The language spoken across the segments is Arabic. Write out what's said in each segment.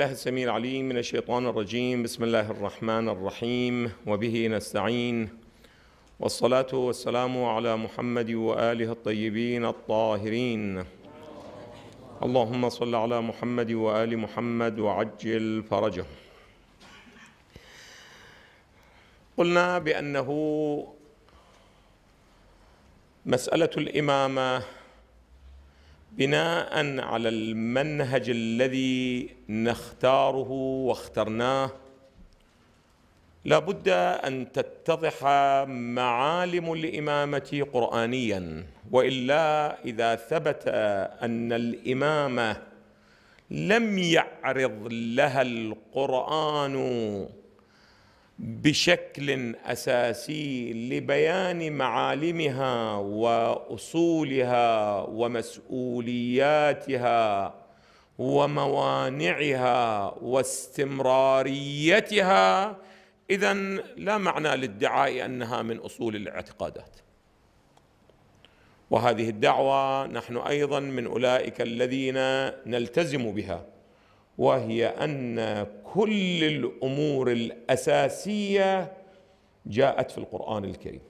بالله السميع العليم من الشيطان الرجيم بسم الله الرحمن الرحيم وبه نستعين والصلاة والسلام على محمد وآله الطيبين الطاهرين اللهم صل على محمد وآل محمد وعجل فرجه قلنا بأنه مسألة الإمامة بناء على المنهج الذي نختاره واخترناه لابد ان تتضح معالم الامامه قرانيا والا اذا ثبت ان الامامه لم يعرض لها القران بشكل اساسي لبيان معالمها واصولها ومسؤولياتها وموانعها واستمراريتها اذا لا معنى للدعاء انها من اصول الاعتقادات وهذه الدعوه نحن ايضا من اولئك الذين نلتزم بها وهي ان كل الامور الاساسيه جاءت في القران الكريم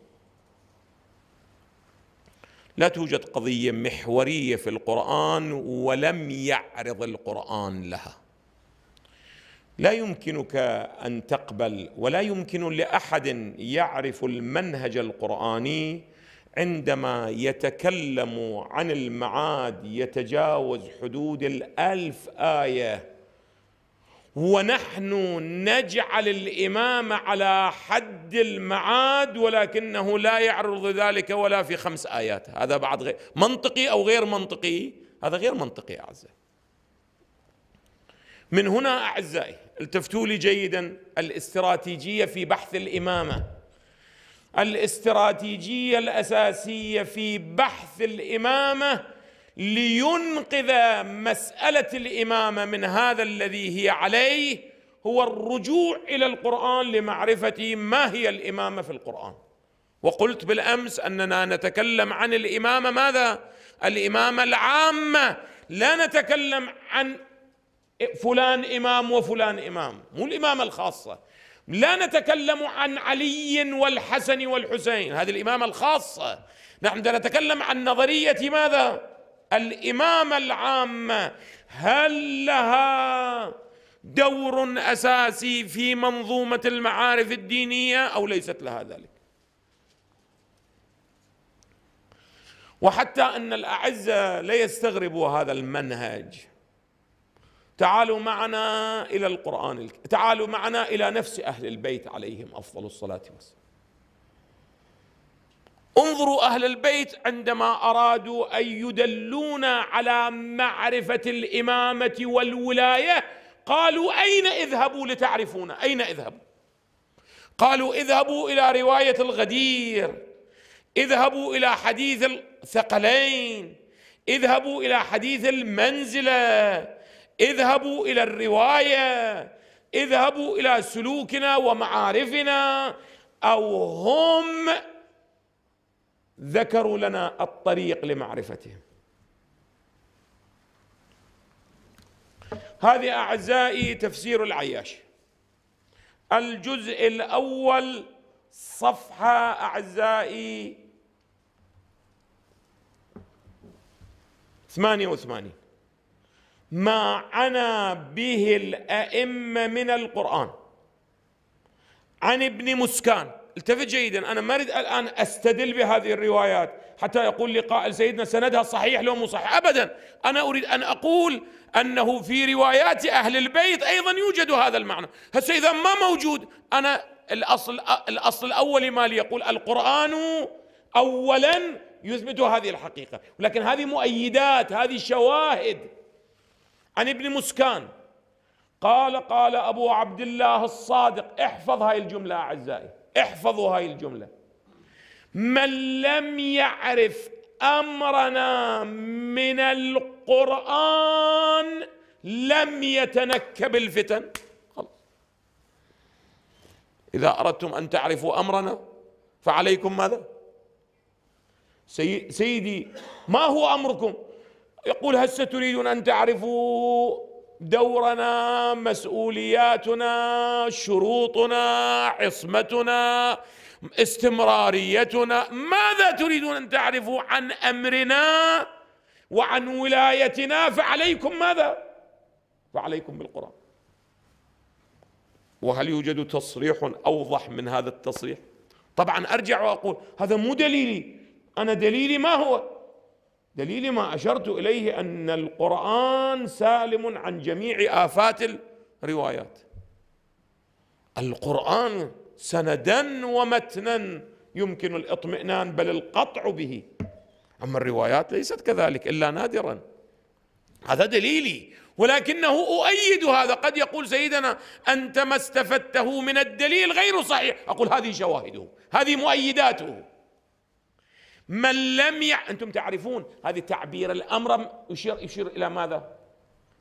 لا توجد قضيه محوريه في القران ولم يعرض القران لها لا يمكنك ان تقبل ولا يمكن لاحد يعرف المنهج القراني عندما يتكلم عن المعاد يتجاوز حدود الالف ايه ونحن نجعل الامام على حد المعاد ولكنه لا يعرض ذلك ولا في خمس ايات هذا بعد غير منطقي او غير منطقي هذا غير منطقي اعزائي من هنا اعزائي التفتوا لي جيدا الاستراتيجيه في بحث الامامه الاستراتيجيه الاساسيه في بحث الامامه لينقذ مساله الامامه من هذا الذي هي عليه هو الرجوع الى القران لمعرفه ما هي الامامه في القران وقلت بالامس اننا نتكلم عن الامامه ماذا الامامه العامه لا نتكلم عن فلان امام وفلان امام مو الامامه الخاصه لا نتكلم عن علي والحسن والحسين هذه الامامه الخاصه نحن نتكلم عن نظريه ماذا الامامه العامه هل لها دور اساسي في منظومه المعارف الدينيه او ليست لها ذلك وحتى ان الاعزه لا يستغربوا هذا المنهج تعالوا معنا الى القران تعالوا معنا الى نفس اهل البيت عليهم افضل الصلاه والسلام انظروا اهل البيت عندما ارادوا ان يدلونا على معرفه الامامه والولايه قالوا اين اذهبوا لتعرفونا اين اذهبوا قالوا اذهبوا الى روايه الغدير اذهبوا الى حديث الثقلين اذهبوا الى حديث المنزله اذهبوا الى الروايه اذهبوا الى سلوكنا ومعارفنا او هم ذكروا لنا الطريق لمعرفتهم هذه اعزائي تفسير العياش الجزء الاول صفحه اعزائي 88 ما عنا به الائمه من القران عن ابن مسكان التفت جيدا أنا ما أريد الآن أستدل بهذه الروايات حتى يقول لي قائل سيدنا سندها صحيح لو مو صحيح أبدا أنا أريد أن أقول أنه في روايات أهل البيت أيضا يوجد هذا المعنى هسه إذا ما موجود أنا الأصل الأصل الأولي مالي يقول القرآن أولا يثبت هذه الحقيقة ولكن هذه مؤيدات هذه شواهد عن ابن مسكان قال قال أبو عبد الله الصادق احفظ هاي الجملة أعزائي احفظوا هاي الجمله من لم يعرف امرنا من القران لم يتنكب الفتن خلص اذا اردتم ان تعرفوا امرنا فعليكم ماذا سيدي ما هو امركم يقول هل ستريدون ان تعرفوا دورنا مسؤولياتنا شروطنا عصمتنا استمراريتنا ماذا تريدون ان تعرفوا عن امرنا وعن ولايتنا فعليكم ماذا فعليكم بالقران وهل يوجد تصريح اوضح من هذا التصريح طبعا ارجع واقول هذا مو دليلي انا دليلي ما هو دليل ما أشرت إليه أن القرآن سالم عن جميع آفات الروايات القرآن سندا ومتنا يمكن الاطمئنان بل القطع به أما الروايات ليست كذلك إلا نادرا هذا دليلي ولكنه أؤيد هذا قد يقول سيدنا أنت ما استفدته من الدليل غير صحيح أقول هذه شواهده هذه مؤيداته من لم يع... انتم تعرفون هذه تعبير الامر يشير يشير الى ماذا؟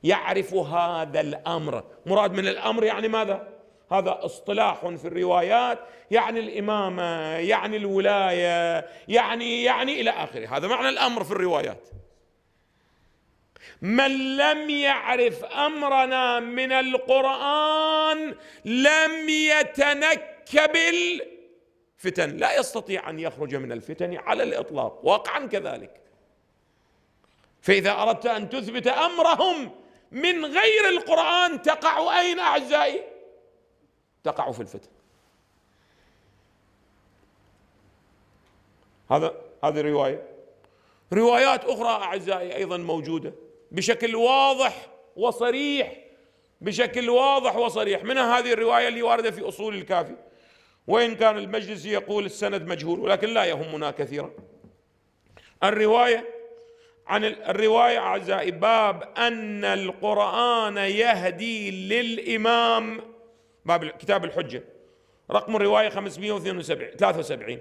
يعرف هذا الامر، مراد من الامر يعني ماذا؟ هذا اصطلاح في الروايات يعني الامامه، يعني الولايه، يعني يعني الى اخره، هذا معنى الامر في الروايات. من لم يعرف امرنا من القران لم يتنكب فتن لا يستطيع ان يخرج من الفتن على الاطلاق واقعا كذلك فاذا اردت ان تثبت امرهم من غير القران تقع اين اعزائي تقع في الفتن هذا هذه روايه روايات اخرى اعزائي ايضا موجوده بشكل واضح وصريح بشكل واضح وصريح منها هذه الروايه اللي وارده في اصول الكافي وإن كان المجلس يقول السند مجهول ولكن لا يهمنا كثيرا الرواية عن الرواية أعزائي باب أن القرآن يهدي للإمام باب كتاب الحجة رقم الرواية 573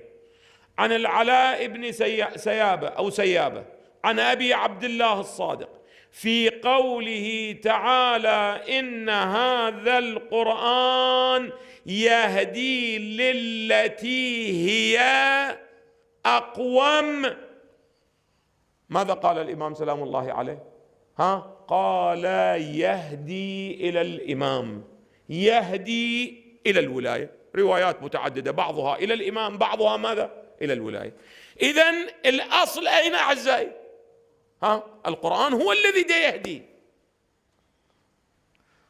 عن العلاء بن سيابة أو سيابة عن أبي عبد الله الصادق في قوله تعالى ان هذا القران يهدي للتي هي اقوم ماذا قال الامام سلام الله عليه ها قال يهدي الى الامام يهدي الى الولايه روايات متعدده بعضها الى الامام بعضها ماذا الى الولايه اذا الاصل اين اعزائي ها القرآن هو الذي دا يهدي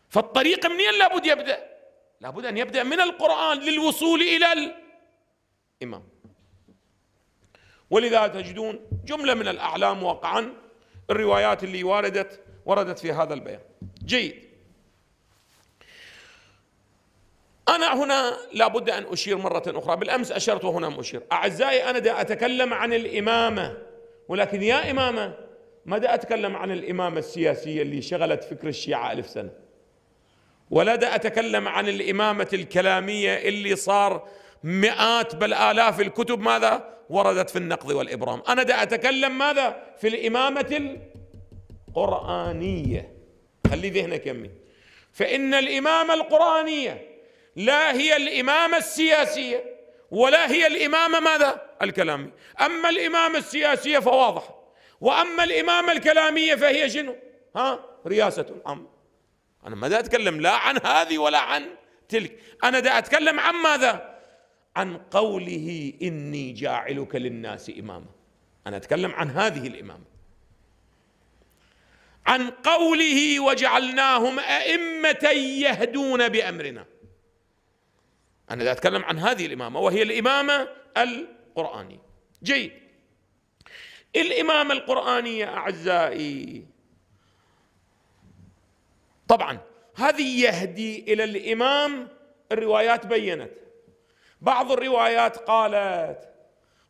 فالطريق منين لابد يبدأ لابد أن يبدأ من القرآن للوصول إلى الإمام ولذا تجدون جملة من الأعلام واقعا الروايات اللي واردت وردت في هذا البيان جيد أنا هنا لابد أن أشير مرة أخرى بالأمس أشرت وهنا أشير أعزائي أنا دا أتكلم عن الإمامة ولكن يا إمامة ماذا أتكلم عن الإمامة السياسية اللي شغلت فكر الشيعة ألف سنة ولا أتكلم عن الإمامة الكلامية اللي صار مئات بل آلاف الكتب ماذا وردت في النقض والإبرام أنا دا أتكلم ماذا في الإمامة القرآنية خلي ذهنك يمي فإن الإمامة القرآنية لا هي الإمامة السياسية ولا هي الإمامة ماذا الكلامي أما الإمامة السياسية فواضح واما الامامه الكلاميه فهي شنو؟ ها؟ رياسه الامر انا ما دا اتكلم لا عن هذه ولا عن تلك انا دا اتكلم عن ماذا؟ عن قوله اني جاعلك للناس اماما انا اتكلم عن هذه الامامه عن قوله وجعلناهم ائمه يهدون بامرنا انا دا اتكلم عن هذه الامامه وهي الامامه القرانيه جيد الامامه القرانيه اعزائي طبعا هذه يهدي الى الامام الروايات بينت بعض الروايات قالت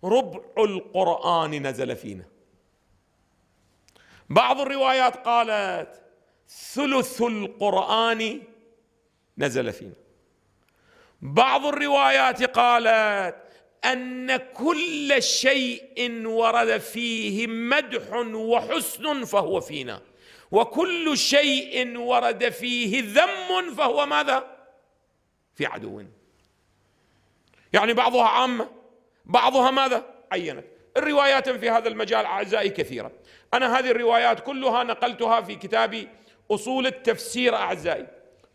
ربع القران نزل فينا بعض الروايات قالت ثلث القران نزل فينا بعض الروايات قالت ان كل شيء ورد فيه مدح وحسن فهو فينا وكل شيء ورد فيه ذم فهو ماذا في عدو يعني بعضها عامه بعضها ماذا عينت الروايات في هذا المجال اعزائي كثيره انا هذه الروايات كلها نقلتها في كتابي اصول التفسير اعزائي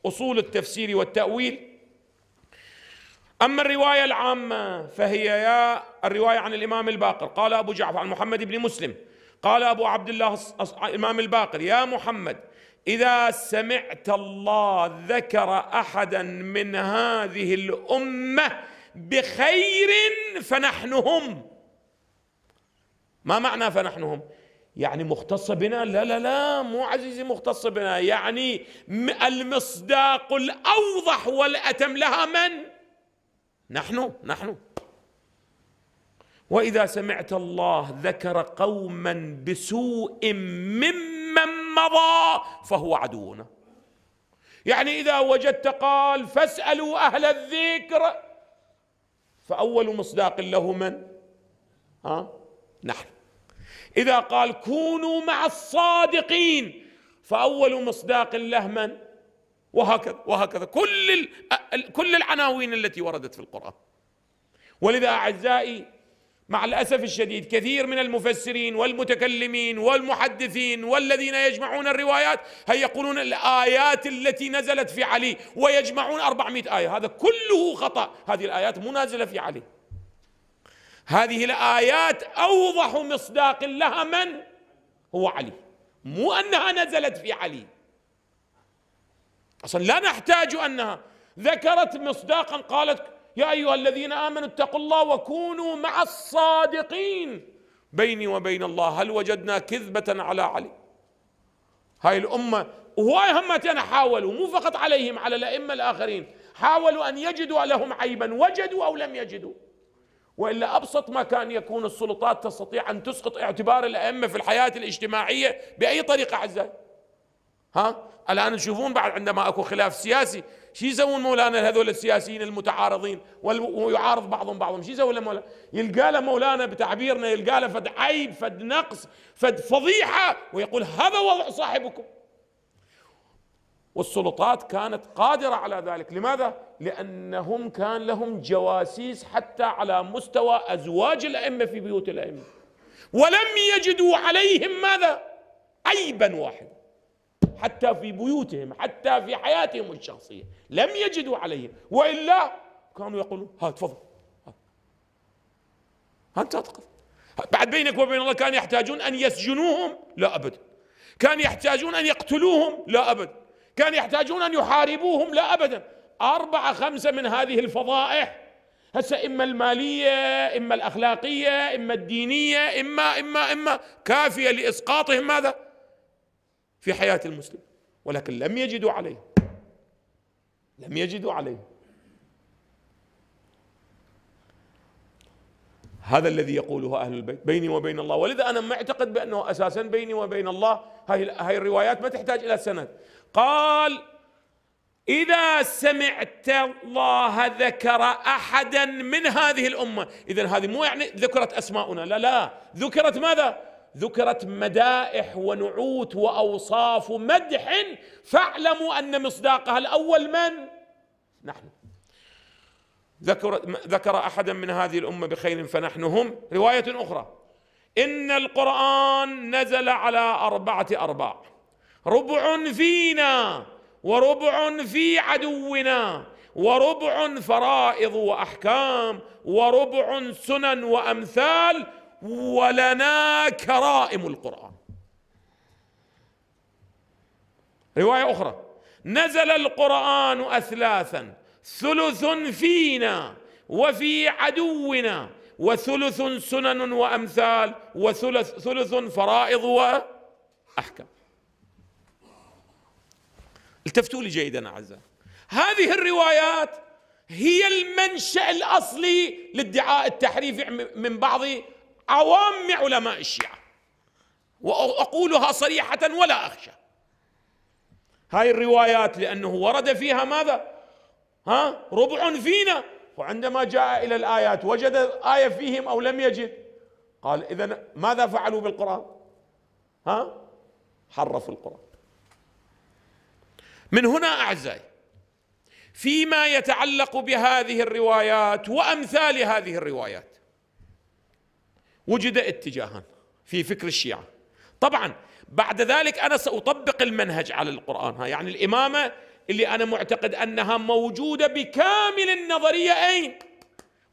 اصول التفسير والتاويل أما الرواية العامة فهي يا الرواية عن الإمام الباقر قال أبو جعفر عن محمد بن مسلم قال أبو عبد الله الإمام الباقر يا محمد إذا سمعت الله ذكر أحدا من هذه الأمة بخير فنحن هم ما معنى فنحن هم يعني مختص بنا لا لا لا مو عزيزي مختص بنا يعني المصداق الأوضح والأتم لها من؟ نحن نحن واذا سمعت الله ذكر قوما بسوء ممن مضى فهو عدونا يعني اذا وجدت قال فاسالوا اهل الذكر فاول مصداق له من ها نحن اذا قال كونوا مع الصادقين فاول مصداق له من وهكذا وهكذا كل كل العناوين التي وردت في القرآن ولذا أعزائي مع الأسف الشديد كثير من المفسرين والمتكلمين والمحدثين والذين يجمعون الروايات هي يقولون الآيات التي نزلت في علي ويجمعون 400 آية هذا كله خطأ هذه الآيات منازلة في علي هذه الآيات أوضح مصداق لها من هو علي مو أنها نزلت في علي اصلا لا نحتاج انها ذكرت مصداقا قالت يا ايها الذين امنوا اتقوا الله وكونوا مع الصادقين بيني وبين الله هل وجدنا كذبه على علي هاي الامه وهاي همتين حاولوا مو فقط عليهم على الائمه الاخرين حاولوا ان يجدوا لهم عيبا وجدوا او لم يجدوا والا ابسط ما كان يكون السلطات تستطيع ان تسقط اعتبار الائمه في الحياه الاجتماعيه باي طريقه اعزائي ها الان تشوفون بعد عندما اكو خلاف سياسي شو يسوون مولانا هذول السياسيين المتعارضين ويعارض بعضهم بعضهم شو يسوون له مولانا يلقى له مولانا بتعبيرنا يلقى له فد عيب فد نقص فد فضيحه ويقول هذا وضع صاحبكم والسلطات كانت قادرة على ذلك لماذا؟ لأنهم كان لهم جواسيس حتى على مستوى أزواج الأئمة في بيوت الأئمة ولم يجدوا عليهم ماذا؟ عيبا واحدا حتى في بيوتهم حتى في حياتهم الشخصية لم يجدوا عليه وإلا كانوا يقولون ها تفضل أنت تقف بعد بينك وبين الله كان يحتاجون أن يسجنوهم لا أبدا كان يحتاجون أن يقتلوهم لا أبدا كان يحتاجون أن يحاربوهم لا أبدا أربعة خمسة من هذه الفضائح هسه إما المالية إما الأخلاقية إما الدينية إما إما إما كافية لإسقاطهم ماذا في حياة المسلم ولكن لم يجدوا عليه لم يجدوا عليه هذا الذي يقوله أهل البيت بيني وبين الله ولذا أنا معتقد بأنه أساسا بيني وبين الله هاي, هاي الروايات ما تحتاج إلى سند قال إذا سمعت الله ذكر أحدا من هذه الأمة إذا هذه مو يعني ذكرت أسماؤنا لا لا ذكرت ماذا ذكرت مدائح ونعوت واوصاف مدح فاعلموا ان مصداقها الاول من؟ نحن. ذكر ذكر احدا من هذه الامه بخير فنحن هم، روايه اخرى ان القران نزل على اربعه ارباع ربع فينا وربع في عدونا وربع فرائض واحكام وربع سنن وامثال ولنا كرائم القرآن رواية أخرى نزل القرآن أثلاثا ثلث فينا وفي عدونا وثلث سنن وأمثال وثلث ثلث فرائض وأحكام التفتوا لي جيدا أعزائي هذه الروايات هي المنشأ الأصلي للدعاء التحريفي من بعض عوام علماء الشيعة وأقولها صريحة ولا أخشى هاي الروايات لأنه ورد فيها ماذا ها ربع فينا وعندما جاء إلى الآيات وجد آية فيهم أو لم يجد قال إذا ماذا فعلوا بالقرآن ها حرفوا القرآن من هنا أعزائي فيما يتعلق بهذه الروايات وأمثال هذه الروايات وجد اتجاها في فكر الشيعة طبعا بعد ذلك أنا سأطبق المنهج على القرآن ها يعني الإمامة اللي أنا معتقد أنها موجودة بكامل النظرية أين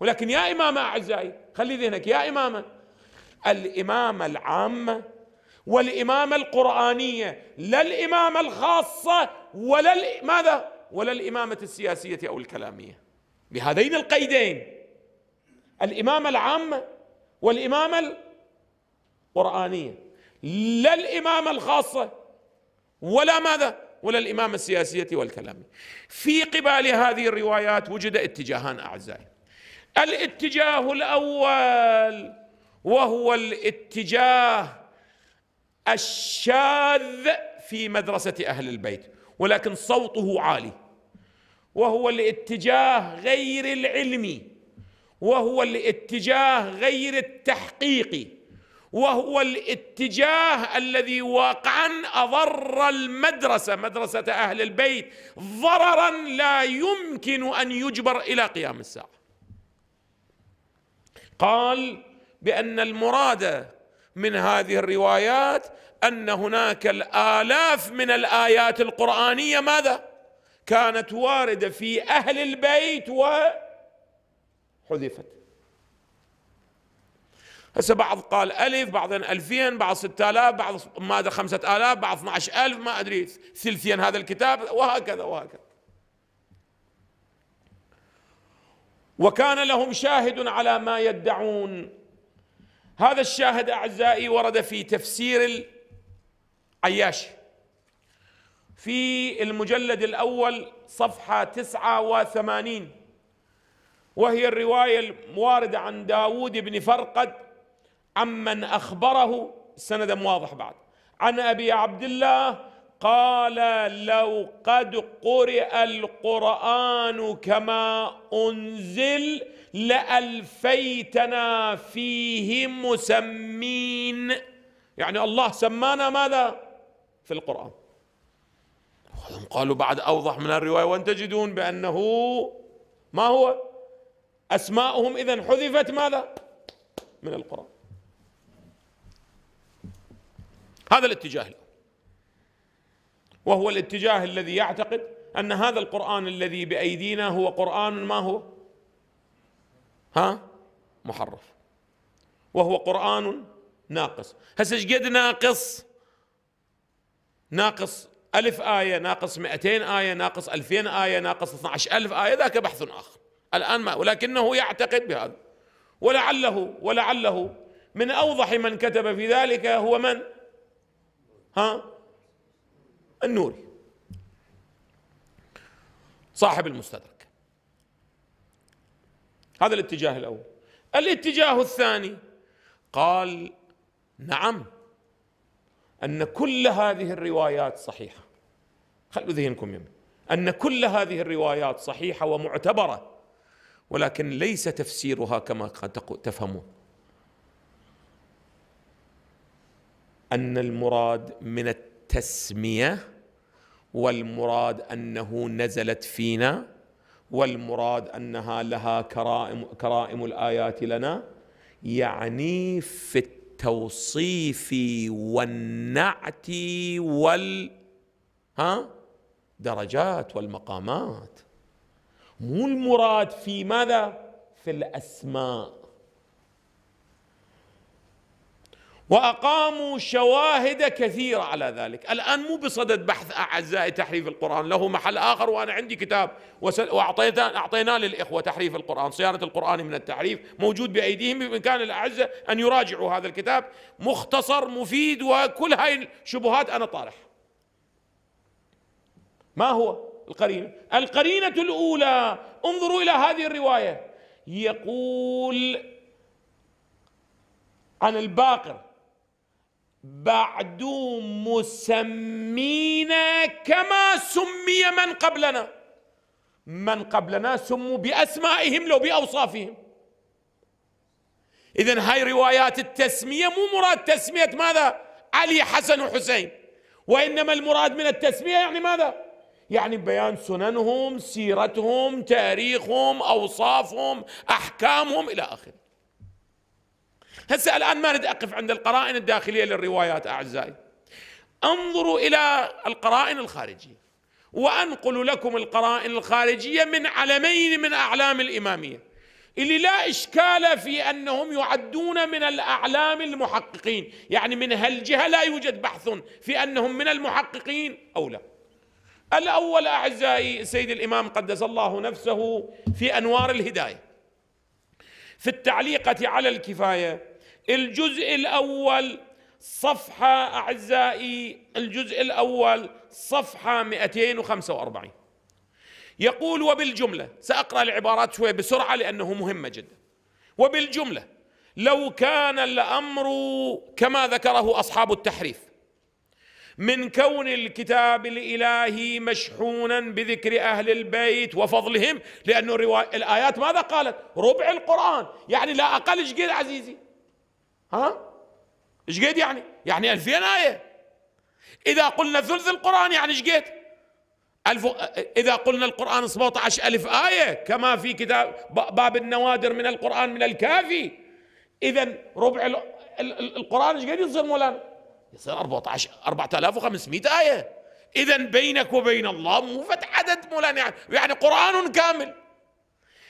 ولكن يا إمامة أعزائي خلي ذهنك يا إمامة الإمامة العامة والإمامة القرآنية لا الإمامة الخاصة ولا ماذا ولا الإمامة السياسية أو الكلامية بهذين القيدين الإمامة العامة والإمامة القرآنية لا الإمامة الخاصة ولا ماذا ولا الإمامة السياسية والكلامية في قبال هذه الروايات وجد اتجاهان أعزائي الاتجاه الأول وهو الاتجاه الشاذ في مدرسة أهل البيت ولكن صوته عالي وهو الاتجاه غير العلمي وهو الاتجاه غير التحقيقي وهو الاتجاه الذي واقعا اضر المدرسه مدرسه اهل البيت ضررا لا يمكن ان يجبر الى قيام الساعه قال بان المراد من هذه الروايات ان هناك الالاف من الايات القرانيه ماذا كانت وارده في اهل البيت و حذفت هسه بعض قال ألف بعضين ألفين بعض ستة آلاف بعض ماذا خمسة آلاف بعض 12 ألف ما أدري ثلثين هذا الكتاب وهكذا وهكذا وكان لهم شاهد على ما يدعون هذا الشاهد أعزائي ورد في تفسير العياش في المجلد الأول صفحة تسعة وثمانين وهي الرواية المواردة عن داود بن فرقد عمن أخبره سندا واضح بعد عن أبي عبد الله قال لو قد قرئ القرآن كما أنزل لألفيتنا فيه مسمين يعني الله سمانا ماذا في القرآن قالوا بعد أوضح من الرواية وأن تجدون بأنه ما هو أسماؤهم إذا حذفت ماذا؟ من القرآن هذا الاتجاه وهو الاتجاه الذي يعتقد أن هذا القرآن الذي بأيدينا هو قرآن ما هو؟ ها؟ محرف وهو قرآن ناقص هسه ايش قد ناقص؟ ناقص ألف آية ناقص 200 آية ناقص 2000 آية ناقص 12000 آية ذاك بحث آخر الآن ما ولكنه يعتقد بهذا ولعله ولعله من أوضح من كتب في ذلك هو من ها النوري صاحب المستدرك هذا الاتجاه الأول الاتجاه الثاني قال نعم أن كل هذه الروايات صحيحة خلوا ذهنكم يمين أن كل هذه الروايات صحيحة ومعتبرة ولكن ليس تفسيرها كما تفهمون ان المراد من التسميه والمراد انه نزلت فينا والمراد انها لها كرائم كرائم الايات لنا يعني في التوصيف والنعت وال ها درجات والمقامات مو المراد في ماذا في الاسماء واقاموا شواهد كثيره على ذلك الان مو بصدد بحث اعزائي تحريف القران له محل اخر وانا عندي كتاب واعطينا اعطيناه للاخوه تحريف القران صيانه القران من التحريف موجود بايديهم بامكان الاعزه ان يراجعوا هذا الكتاب مختصر مفيد وكل هاي الشبهات انا طارح ما هو القرينة القرينة الأولى انظروا إلى هذه الرواية يقول عن الباقر بعد مسمين كما سمي من قبلنا من قبلنا سموا بأسمائهم لو بأوصافهم إذا هاي روايات التسمية مو مراد تسمية ماذا علي حسن وحسين وإنما المراد من التسمية يعني ماذا يعني بيان سننهم سيرتهم تاريخهم أوصافهم أحكامهم إلى آخره هسه الآن ما نريد أقف عند القرائن الداخلية للروايات أعزائي انظروا إلى القرائن الخارجية وأنقل لكم القرائن الخارجية من علمين من أعلام الإمامية اللي لا إشكال في أنهم يعدون من الأعلام المحققين يعني من هالجهة لا يوجد بحث في أنهم من المحققين أو لا الاول اعزائي سيد الامام قدس الله نفسه في انوار الهدايه في التعليقه على الكفايه الجزء الاول صفحه اعزائي الجزء الاول صفحه 245 يقول وبالجمله ساقرا العبارات شويه بسرعه لانه مهمه جدا وبالجمله لو كان الامر كما ذكره اصحاب التحريف من كون الكتاب الالهي مشحونا بذكر اهل البيت وفضلهم لانه الايات ماذا قالت؟ ربع القران يعني لا اقل شقيد عزيزي؟ ها؟ شقيد يعني؟ يعني 2000 ايه اذا قلنا ثلث القران يعني شقيد ألف إذا قلنا القرآن 17 ألف آية كما في كتاب باب النوادر من القرآن من الكافي إذا ربع القرآن إيش قد يصير مولانا؟ يصير 14 4500 آية إذا بينك وبين الله مو عدد مولانا يعني, يعني قرآن كامل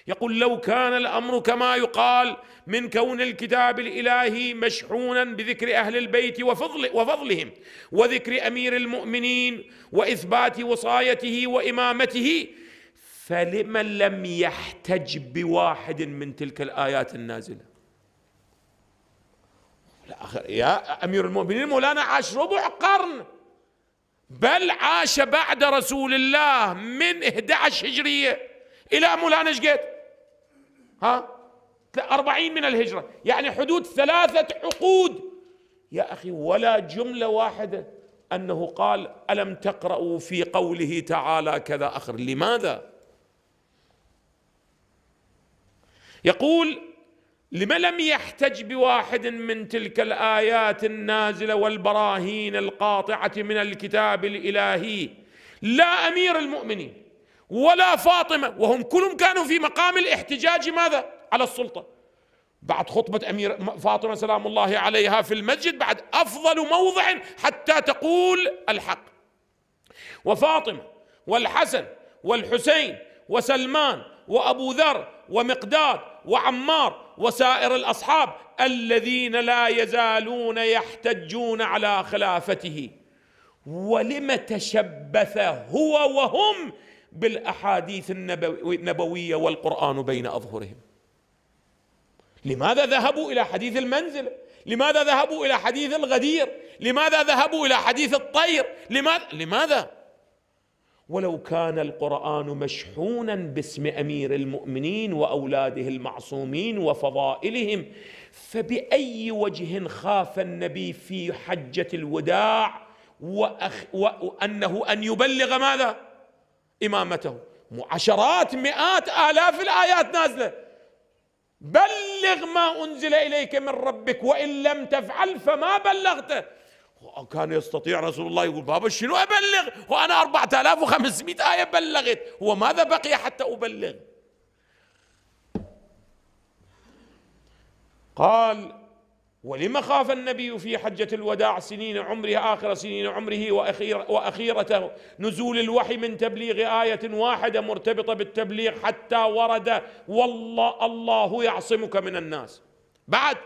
يقول لو كان الأمر كما يقال من كون الكتاب الإلهي مشحونا بذكر أهل البيت وفضل وفضلهم وذكر أمير المؤمنين وإثبات وصايته وإمامته فلمن لم يحتج بواحد من تلك الآيات النازلة يا أمير المؤمنين مولانا عاش ربع قرن بل عاش بعد رسول الله من 11 هجرية إلى مولانا ايش قد؟ ها 40 من الهجرة يعني حدود ثلاثة عقود يا أخي ولا جملة واحدة أنه قال ألم تقرأوا في قوله تعالى كذا آخر لماذا يقول لما لم يحتج بواحد من تلك الايات النازله والبراهين القاطعه من الكتاب الالهي لا امير المؤمنين ولا فاطمه وهم كلهم كانوا في مقام الاحتجاج ماذا على السلطه بعد خطبه امير فاطمه سلام الله عليها في المسجد بعد افضل موضع حتى تقول الحق وفاطمه والحسن والحسين وسلمان وابو ذر ومقداد وعمار وسائر الاصحاب الذين لا يزالون يحتجون على خلافته ولم تشبث هو وهم بالاحاديث النبويه والقران بين اظهرهم لماذا ذهبوا الى حديث المنزل لماذا ذهبوا الى حديث الغدير لماذا ذهبوا الى حديث الطير لماذا لماذا ولو كان القران مشحونا باسم امير المؤمنين واولاده المعصومين وفضائلهم فباي وجه خاف النبي في حجه الوداع وأخ وانه ان يبلغ ماذا امامته عشرات مئات الاف الايات نازله بلغ ما انزل اليك من ربك وان لم تفعل فما بلغته كان يستطيع رسول الله يقول بابا شنو أبلغ وأنا 4500 آية بلغت وماذا بقي حتى أبلغ قال ولم خاف النبي في حجة الوداع سنين عمره آخر سنين عمره وأخير وأخيرة نزول الوحي من تبليغ آية واحدة مرتبطة بالتبليغ حتى ورد والله الله يعصمك من الناس بعد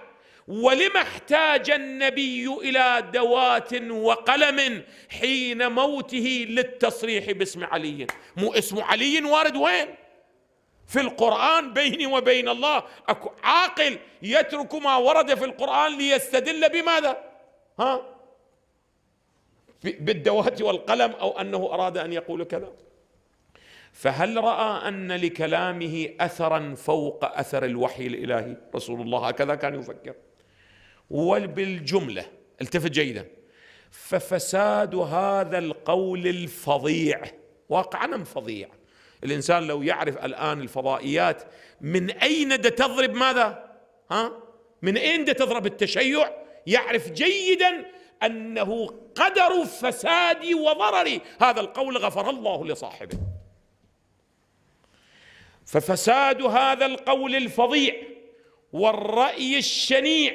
ولم احتاج النبي الى دوات وقلم حين موته للتصريح باسم علي مو اسم علي وارد وين في القران بيني وبين الله أكو عاقل يترك ما ورد في القران ليستدل بماذا ها بالدوات والقلم او انه اراد ان يقول كذا فهل راى ان لكلامه اثرا فوق اثر الوحي الالهي رسول الله هكذا كان يفكر وبالجمله التفت جيدا ففساد هذا القول الفظيع واقعا فظيع الانسان لو يعرف الان الفضائيات من اين تضرب ماذا؟ ها؟ من اين تضرب التشيع؟ يعرف جيدا انه قدر فساد وضرر هذا القول غفر الله لصاحبه. ففساد هذا القول الفظيع والراي الشنيع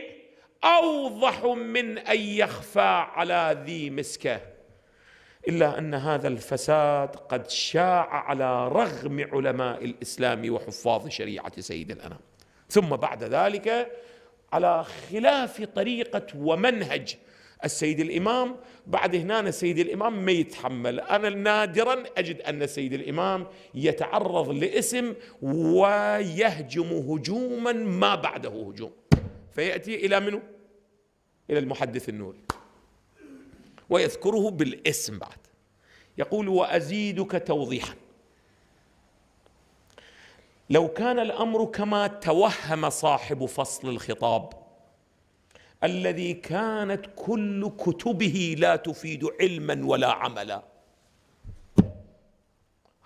اوضح من ان يخفى على ذي مسكه الا ان هذا الفساد قد شاع على رغم علماء الاسلام وحفاظ شريعه سيد الانام ثم بعد ذلك على خلاف طريقه ومنهج السيد الامام بعد هنا السيد الامام ما يتحمل انا نادرا اجد ان السيد الامام يتعرض لاسم ويهجم هجوما ما بعده هجوم فيأتي إلى منه إلى المحدث النوري ويذكره بالاسم بعد يقول وأزيدك توضيحا لو كان الأمر كما توهم صاحب فصل الخطاب الذي كانت كل كتبه لا تفيد علما ولا عملا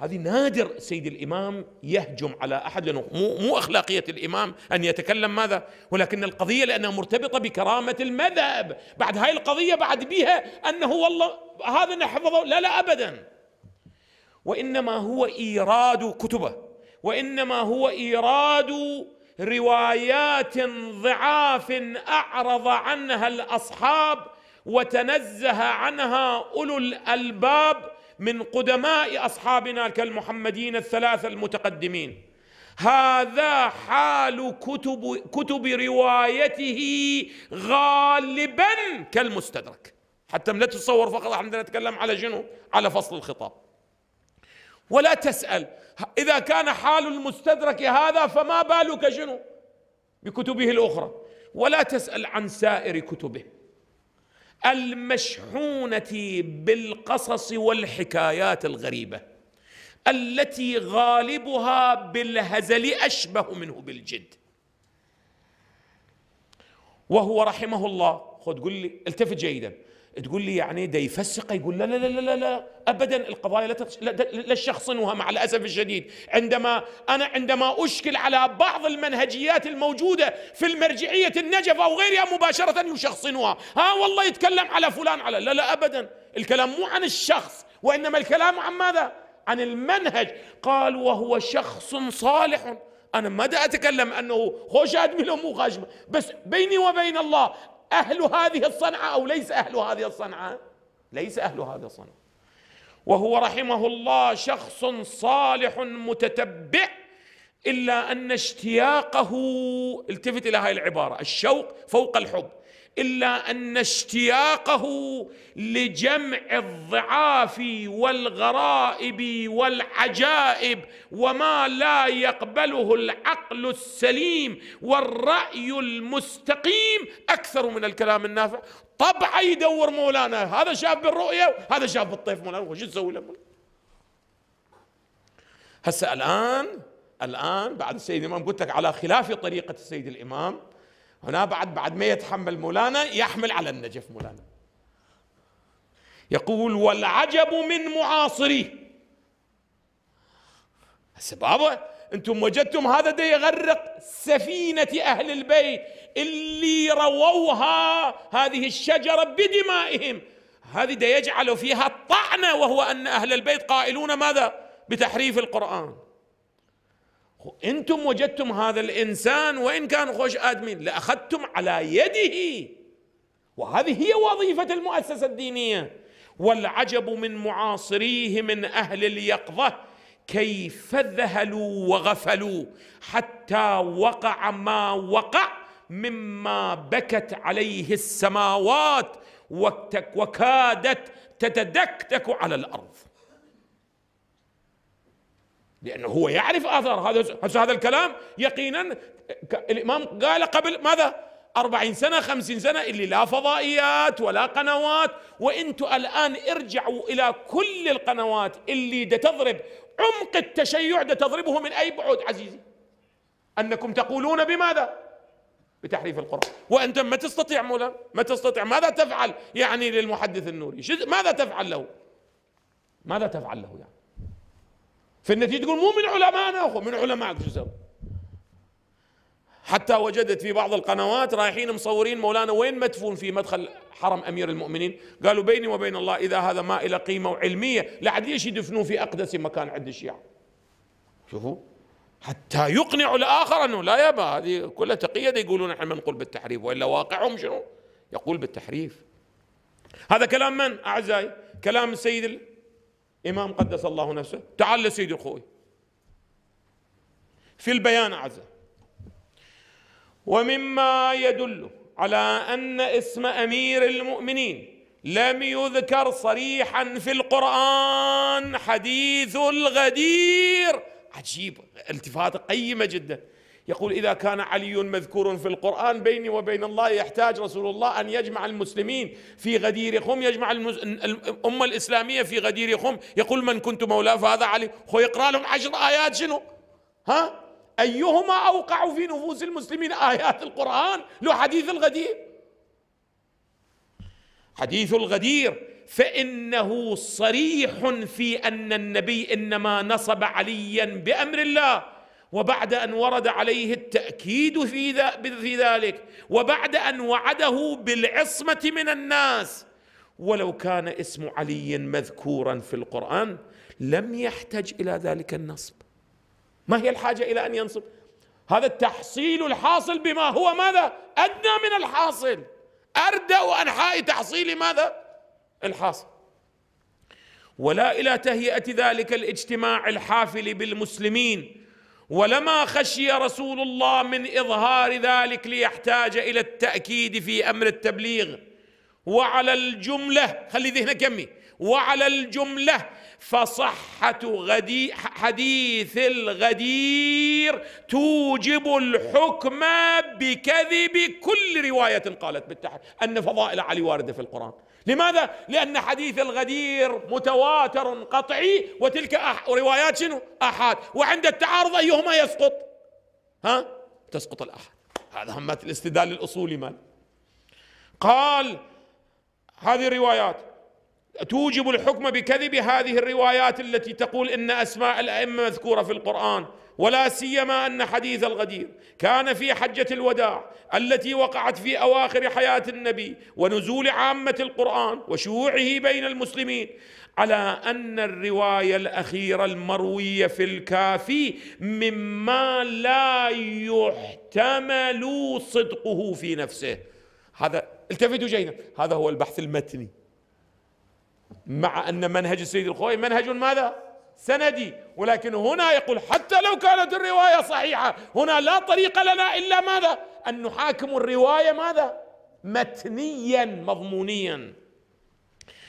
هذه نادر سيد الامام يهجم على احد لانه مو مو اخلاقيه الامام ان يتكلم ماذا ولكن القضيه لانها مرتبطه بكرامه المذهب بعد هاي القضيه بعد بها انه والله هذا نحفظه لا لا ابدا وانما هو ايراد كتبه وانما هو ايراد روايات ضعاف اعرض عنها الاصحاب وتنزه عنها اولو الالباب من قدماء اصحابنا كالمحمدين الثلاثه المتقدمين هذا حال كتب كتب روايته غالبا كالمستدرك حتى لا تتصور فقط احنا نتكلم على شنو على فصل الخطاب ولا تسال اذا كان حال المستدرك هذا فما بالك شنو بكتبه الاخرى ولا تسال عن سائر كتبه المشحونه بالقصص والحكايات الغريبه التي غالبها بالهزل اشبه منه بالجد وهو رحمه الله خذ قل لي التفت جيدا تقول لي يعني ده يفسق يقول لا لا لا لا لا ابدا القضايا لا, تشخصنها لا مع الاسف الشديد عندما انا عندما اشكل على بعض المنهجيات الموجوده في المرجعيه النجف او غيرها مباشره يشخصنها ها والله يتكلم على فلان على لا لا ابدا الكلام مو عن الشخص وانما الكلام عن ماذا عن المنهج قال وهو شخص صالح انا ما دا اتكلم انه خوش ادمي لو مو خاشمه بس بيني وبين الله أهل هذه الصنعة أو ليس أهل هذه الصنعة ليس أهل هذه الصنعة وهو رحمه الله شخص صالح متتبع إلا أن اشتياقه التفت إلى هذه العبارة الشوق فوق الحب الا ان اشتياقه لجمع الضعاف والغرائب والعجائب وما لا يقبله العقل السليم والراي المستقيم اكثر من الكلام النافع طبعا يدور مولانا هذا شاف بالرؤيه وهذا شاف بالطيف مولانا وش تسوي له هسه الان الان بعد السيد الامام قلت لك على خلاف طريقه السيد الامام هنا بعد بعد ما يتحمل مولانا يحمل على النجف مولانا يقول والعجب من معاصري هسه بابا انتم وجدتم هذا ده يغرق سفينة أهل البيت اللي رووها هذه الشجرة بدمائهم هذه ده يجعل فيها الطعنة وهو أن أهل البيت قائلون ماذا بتحريف القرآن انتم وجدتم هذا الانسان وان كان خوش ادمي لاخذتم على يده وهذه هي وظيفه المؤسسه الدينيه والعجب من معاصريه من اهل اليقظه كيف ذهلوا وغفلوا حتى وقع ما وقع مما بكت عليه السماوات وكادت تتدكتك على الارض لأنه هو يعرف آثار هذا هذا الكلام يقينا الإمام قال قبل ماذا أربعين سنة خمسين سنة اللي لا فضائيات ولا قنوات وانتم الآن ارجعوا إلى كل القنوات اللي تضرب عمق التشيع تضربه من أي بعد عزيزي أنكم تقولون بماذا بتحريف القرآن وأنت ما تستطيع مولا ما تستطيع ماذا تفعل يعني للمحدث النوري ماذا تفعل له ماذا تفعل له يعني في النتيجة تقول مو من علمائنا أخو من علمائك شو حتى وجدت في بعض القنوات رايحين مصورين مولانا وين مدفون في مدخل حرم أمير المؤمنين قالوا بيني وبين الله إذا هذا ما إلى قيمة وعلمية لعد ليش يدفنوه في أقدس مكان عند الشيعة شوفوا حتى يقنعوا الآخر أنه لا يابا هذه كلها تقية يقولون إحنا ما نقول بالتحريف وإلا واقعهم شنو يقول بالتحريف هذا كلام من أعزائي كلام السيد إمام قدس الله نفسه تعال لسيدي أخوي في البيان أعزة ومما يدل على أن اسم أمير المؤمنين لم يذكر صريحا في القرآن حديث الغدير عجيب التفات قيمة جدا يقول إذا كان علي مذكور في القرآن بيني وبين الله يحتاج رسول الله أن يجمع المسلمين في غدير خم يجمع الأمة الإسلامية في غدير خم يقول من كنت مولاه فهذا علي خو يقرأ لهم عشر آيات شنو ها أيهما أوقع في نفوس المسلمين آيات القرآن لو حديث الغدير حديث الغدير فإنه صريح في أن النبي إنما نصب عليا بأمر الله وبعد ان ورد عليه التاكيد في في ذلك وبعد ان وعده بالعصمه من الناس ولو كان اسم علي مذكورا في القران لم يحتج الى ذلك النصب ما هي الحاجه الى ان ينصب هذا التحصيل الحاصل بما هو ماذا ادنى من الحاصل اردأ انحاء تحصيل ماذا الحاصل ولا الى تهيئه ذلك الاجتماع الحافل بالمسلمين ولما خشي رسول الله من اظهار ذلك ليحتاج الى التاكيد في امر التبليغ وعلى الجمله خلي ذهنك يمي وعلى الجمله فصحة غدي حديث الغدير توجب الحكم بكذب كل رواية قالت بالتحديد أن فضائل علي واردة في القرآن لماذا؟ لأن حديث الغدير متواتر قطعي وتلك أح... روايات شنو؟ آحاد وعند التعارض أيهما يسقط؟ ها؟ تسقط الآحاد هذا همة الاستدلال الأصولي مال قال هذه الروايات توجب الحكم بكذب هذه الروايات التي تقول ان اسماء الائمه مذكوره في القران ولا سيما ان حديث الغدير كان في حجه الوداع التي وقعت في اواخر حياه النبي ونزول عامه القران وشيوعه بين المسلمين على ان الروايه الاخيره المرويه في الكافي مما لا يحتمل صدقه في نفسه هذا التفتوا جيدا هذا هو البحث المتني مع أن منهج السيد الخوي منهج ماذا سندي ولكن هنا يقول حتى لو كانت الرواية صحيحة هنا لا طريق لنا إلا ماذا أن نحاكم الرواية ماذا متنيا مضمونيا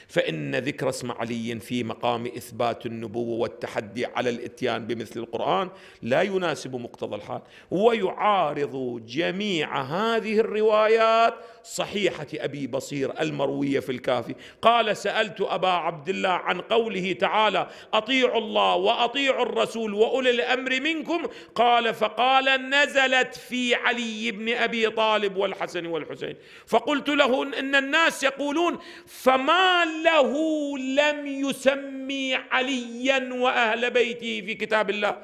فإن ذكر اسم علي في مقام إثبات النبوة والتحدي على الإتيان بمثل القرآن لا يناسب مقتضى الحال ويعارض جميع هذه الروايات صحيحة أبي بصير المروية في الكافي قال سألت أبا عبد الله عن قوله تعالى أطيعوا الله وأطيعوا الرسول وأولي الأمر منكم قال فقال نزلت في علي بن أبي طالب والحسن والحسين فقلت له إن الناس يقولون فما لعله لم يسمي عليا واهل بيته في كتاب الله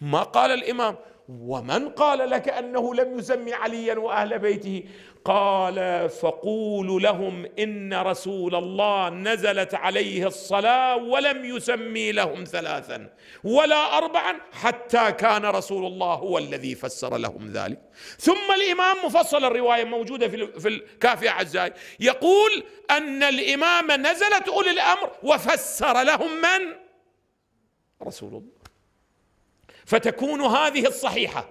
ما قال الامام ومن قال لك انه لم يسمي عليا واهل بيته قال فقولوا لهم ان رسول الله نزلت عليه الصلاه ولم يسمي لهم ثلاثا ولا اربعا حتى كان رسول الله هو الذي فسر لهم ذلك ثم الامام مفصل الروايه موجوده في الكافي اعزائي يقول ان الامام نزلت اولي الامر وفسر لهم من رسول الله فتكون هذه الصحيحه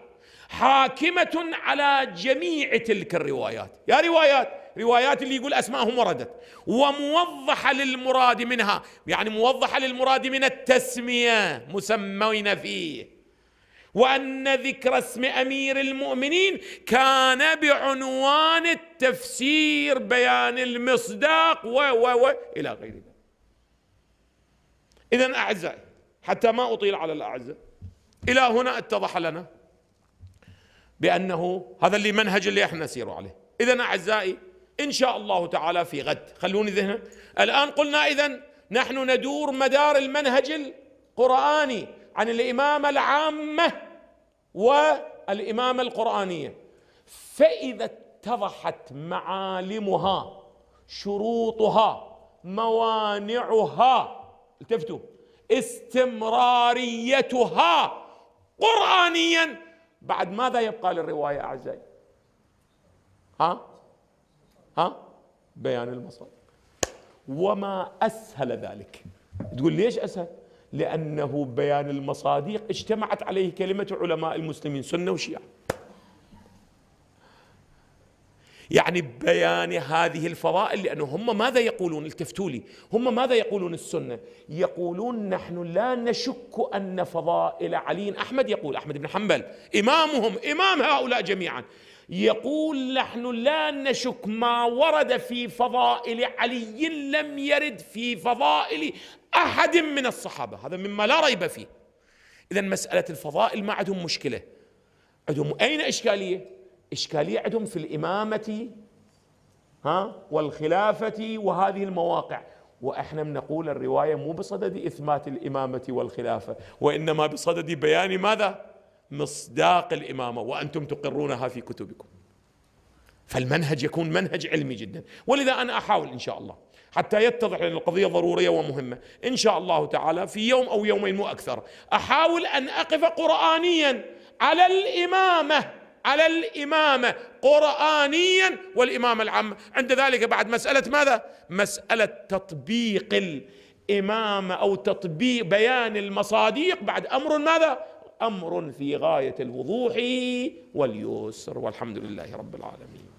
حاكمه على جميع تلك الروايات يا روايات روايات اللي يقول اسمائهم وردت وموضحه للمراد منها يعني موضحه للمراد من التسميه مسمين فيه وان ذكر اسم امير المؤمنين كان بعنوان التفسير بيان المصداق و و و الى غير ذلك. اذا اعزائي حتى ما اطيل على الأعزائي الى هنا اتضح لنا بانه هذا اللي منهج اللي احنا نسير عليه اذا اعزائي ان شاء الله تعالى في غد خلوني ذهنا الان قلنا اذا نحن ندور مدار المنهج القراني عن الامامه العامه والامامه القرانيه فاذا اتضحت معالمها شروطها موانعها التفتوا استمراريتها قرآنيا بعد ماذا يبقى للرواية أعزائي ها ها بيان المصادر وما أسهل ذلك تقول ليش أسهل لأنه بيان المصادق اجتمعت عليه كلمة علماء المسلمين سنة وشيعة يعني ببيان هذه الفضائل لأنه هم ماذا يقولون التفتوا لي هم ماذا يقولون السنة يقولون نحن لا نشك أن فضائل علي أحمد يقول أحمد بن حنبل إمامهم إمام هؤلاء جميعا يقول نحن لا نشك ما ورد في فضائل علي لم يرد في فضائل أحد من الصحابة هذا مما لا ريب فيه إذا مسألة الفضائل ما عندهم مشكلة عندهم أين إشكالية إشكالية عندهم في الإمامة ها والخلافة وهذه المواقع واحنا بنقول الروايه مو بصدد اثبات الامامه والخلافه وانما بصدد بيان ماذا؟ مصداق الامامه وانتم تقرونها في كتبكم. فالمنهج يكون منهج علمي جدا ولذا انا احاول ان شاء الله حتى يتضح لان القضيه ضروريه ومهمه ان شاء الله تعالى في يوم او يومين مو اكثر احاول ان اقف قرانيا على الامامه على الإمامة قرآنيا والإمامة العامة عند ذلك بعد مسألة ماذا؟ مسألة تطبيق الإمامة أو تطبيق بيان المصادق بعد أمر ماذا؟ أمر في غاية الوضوح واليسر والحمد لله رب العالمين